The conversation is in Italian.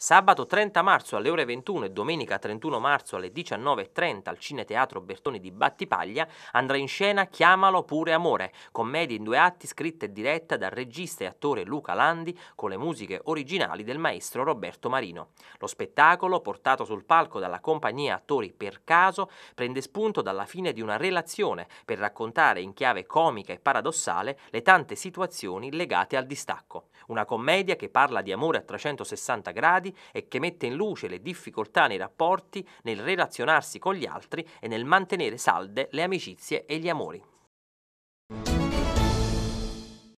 Sabato 30 marzo alle ore 21 e domenica 31 marzo alle 19.30 al Cineteatro Bertoni di Battipaglia andrà in scena Chiamalo pure amore, commedia in due atti scritta e diretta dal regista e attore Luca Landi con le musiche originali del maestro Roberto Marino. Lo spettacolo, portato sul palco dalla compagnia Attori per caso, prende spunto dalla fine di una relazione per raccontare in chiave comica e paradossale le tante situazioni legate al distacco. Una commedia che parla di amore a 360 gradi gradi e che mette in luce le difficoltà nei rapporti, nel relazionarsi con gli altri e nel mantenere salde le amicizie e gli amori.